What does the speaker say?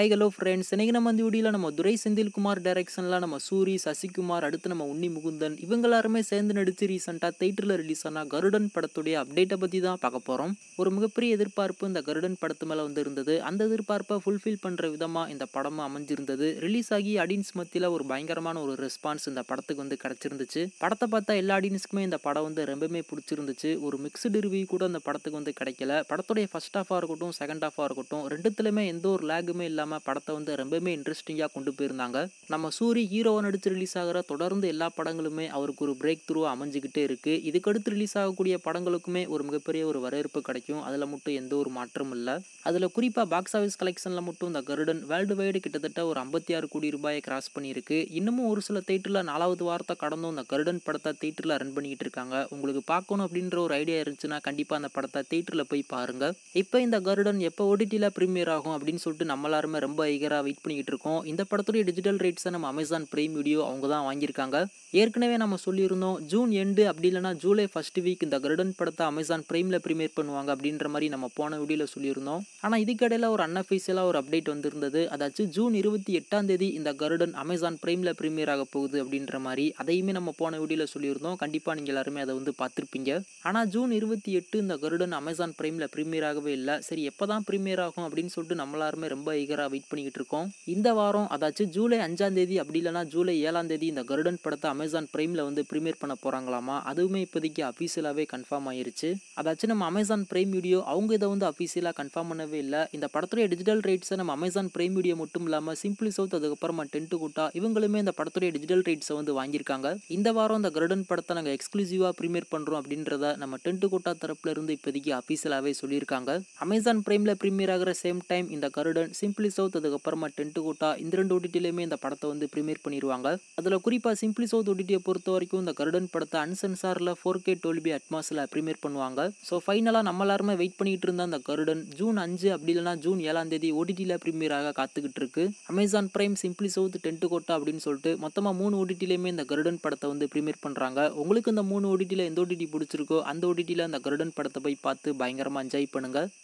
hi hello friends இன்றைக்கி நம்ம வந்து வீடியோவில் நம்ம துரை செந்தில்குமார் டைரக்ஷனில் நம்ம சூரி சசிகுமார் அடுத்து நம்ம உன்னி முகுந்தன் இவங்க எல்லாருமே சேர்ந்து நடித்து ரீசெண்டாக தேட்டரில் ரிலீஸ் ஆனால் கருடன் படத்துடைய அப்டேட்டை பற்றி தான் பார்க்க போகிறோம் ஒரு மிகப்பெரிய எதிர்பார்ப்பு இந்த கருடன் படத்து மேலே வந்து இருந்தது அந்த எதிர்பார்ப்பை ஃபுல்ஃபில் பண்ணுற விதமாக இந்த படமும் அமைஞ்சிருந்தது ரிலீஸ் ஆகி அடின்ஸ் மத்தியில் ஒரு பயங்கரமான ஒரு ரெஸ்பான்ஸ் இந்த படத்துக்கு வந்து கிடச்சிருந்துச்சு படத்தை பார்த்தா எல்லா அடின்ஸுக்குமே இந்த படம் வந்து ரொம்பவுமே பிடிச்சிருந்துச்சு ஒரு மிக்சடு ரிவ்யூ கூட அந்த படத்துக்கு வந்து கிடைக்கல படத்துடைய ஃபஸ்ட் ஹாஃபாக இருக்கட்டும் செகண்ட் ஹாஃபாக இருக்கட்டும் ரெண்டுத்துலையுமே எந்த ஒரு லேகுமே இல்லாமல் இல்லாமல் படத்தை வந்து ரொம்பவுமே இன்ட்ரெஸ்டிங்காக கொண்டு போயிருந்தாங்க நம்ம சூரி ஹீரோவை நடித்து ரிலீஸ் ஆகிற தொடர்ந்து எல்லா படங்களுமே அவருக்கு ஒரு பிரேக் த்ரூவாக அமைஞ்சிக்கிட்டே இருக்குது இதுக்கடுத்து ரிலீஸ் ஆகக்கூடிய படங்களுக்குமே ஒரு மிகப்பெரிய ஒரு வரவேற்பு கிடைக்கும் அதில் மட்டும் எந்த ஒரு மாற்றமும் இல்லை அதில் குறிப்பாக பாக்ஸ் ஆஃபீஸ் கலெக்ஷனில் மட்டும் இந்த கருடன் வேர்ல்டு வைடு கிட்டத்தட்ட ஒரு ஐம்பத்தி ஆறு கோடி ரூபாயை கிராஸ் பண்ணியிருக்கு இன்னமும் ஒரு சில தேட்டரில் நாலாவது வாரத்தை கடந்தும் இந்த கருடன் படத்தை தேட்டரில் ரன் பண்ணிக்கிட்டு இருக்காங்க உங்களுக்கு பார்க்கணும் அப்படின்ற ஒரு ஐடியா இருந்துச்சுன்னா கண்டிப்பாக அந்த படத்தை தேட்டரில் போய் பாருங்கள் இப்போ இந்த கருடன் எப்போ ஓடிடியில் ப்ரீமியர் ஆகும் அப்படின்னு சொல்லிட்டு நம்ம எல்லாருமே ரொம்ப ஈகராக வெயிட் பண்ணிக்கிட்டு இருக்கோம் இந்த படத்துடைய டிஜிட்டல் ரேட்ஸை நம்ம அமேசான் பிரைம் வீடியோ அவங்க தான் வாங்கியிருக்காங்க ஏற்கனவே நம்ம சொல்லியிருந்தோம் ஜூன் எண்டு அப்படி இல்லைனா ஜூலை ஃபஸ்ட் வீக் இந்த கருடன் படத்தை அமேசான் பிரைமில் ப்ரீமியர் பண்ணுவாங்க அப்படின்ற மாதிரி நம்ம போன வீடியோவில் சொல்லியிருந்தோம் ஆனால் இதுக்கடையில் ஒரு அன்அஃபீஷியலாக ஒரு அப்டேட் வந்திருந்தது அதாச்சு ஜூன் இருபத்தி எட்டாம் தேதி இந்த கருடன் அமேசான் பிரைமில் ப்ரீமியர் ஆக போகுது அப்படின்ற மாதிரி அதையுமே நம்ம போன வீடியோவில் சொல்லியிருந்தோம் கண்டிப்பாக நீங்கள் எல்லாருமே அதை வந்து பார்த்துருப்பீங்க ஆனால் ஜூன் இருபத்தி எட்டு இந்த கருடன் அமேசான் பிரைமில் ப்ரீமியர் ஆகவே இல்லை சரி எப்போ தான் ப்ரீமியர் ஆகும் அப்படின்னு சொல்லிட்டு நம்மளாருமே ரொம்ப ஐகராக எதிர்பாராக வெயிட் பண்ணிக்கிட்டு இருக்கோம் இந்த வாரம் அதாச்சும் ஜூலை அஞ்சாம் தேதி அப்படி இல்லைனா ஜூலை ஏழாம் தேதி இந்த கருடன் படத்தை அமேசான் பிரைமில் வந்து ப்ரீமியர் பண்ண போகிறாங்களாமா அதுவுமே இப்போதைக்கு அஃபீஷியலாகவே கன்ஃபார்ம் ஆயிருச்சு அதாச்சும் நம்ம அமேசான் பிரைம் வீடியோ அவங்க இதை வந்து அஃபீஷியலாக கன்ஃபார்ம் பண்ணவே இல்லை இந்த படத்துடைய டிஜிட்டல் ரைட்ஸை நம்ம அமேசான் பிரைம் வீடியோ மட்டும் இல்லாமல் சிம்பிளி சவுத் அதுக்கப்புறமா டென்ட் கூட்டா இவங்களுமே இந்த படத்துடைய டிஜிட்டல் ரைட்ஸை வந்து வாங்கியிருக்காங்க இந்த வாரம் இந்த கருடன் படத்தை நாங்கள் எக்ஸ்க்ளூசிவாக ப்ரீமியர் பண்ணுறோம் அப்படின்றத நம்ம டென்ட் கூட்டா தரப்புல இருந்து இப்போதைக்கு அஃபீஷியலாகவே சொல்லியிருக்காங்க அமேசான் பிரைமில் ப்ரீமியர் ஆகிற சேம் டைம் இந்த கருடன் சிம்பிளி சிம்பிளி சவுத் அதுக்கப்புறமா டென்ட்டு கோட்டா இந்த ரெண்டு ஓடிட்டிலையுமே இந்த படத்தை வந்து ப்ரீமியர் பண்ணிடுவாங்க அதில் குறிப்பாக சிம்பிளி சவுத் ஓடிட்டியை பொறுத்த வரைக்கும் இந்த கருடன் படத்தை அன்சென்சாரில் ஃபோர் கே டோல்பி அட்மாஸில் ப்ரீமியர் பண்ணுவாங்க ஸோ ஃபைனலாக நம்ம எல்லாருமே வெயிட் பண்ணிகிட்டு இருந்த அந்த கருடன் ஜூன் அஞ்சு அப்படி இல்லைனா ஜூன் ஏழாம் தேதி ஓடிடியில் ப்ரீமியராக காத்துக்கிட்டு இருக்கு Amazon Prime simply south Tentkotta அப்படின்னு சொல்லிட்டு மொத்தமாக மூணு ஓடிட்டிலையுமே இந்த கருடன் படத்தை வந்து ப்ரீமியர் பண்ணுறாங்க உங்களுக்கு இந்த மூணு ஓடிட்டியில் எந்த ஓடிடி பிடிச்சிருக்கோ அந்த ஓடிடியில் அந்த கருடன் படத்தை போய் பார்த்து பயங்கரமாக என்ஜாய் பண்ணுங்கள்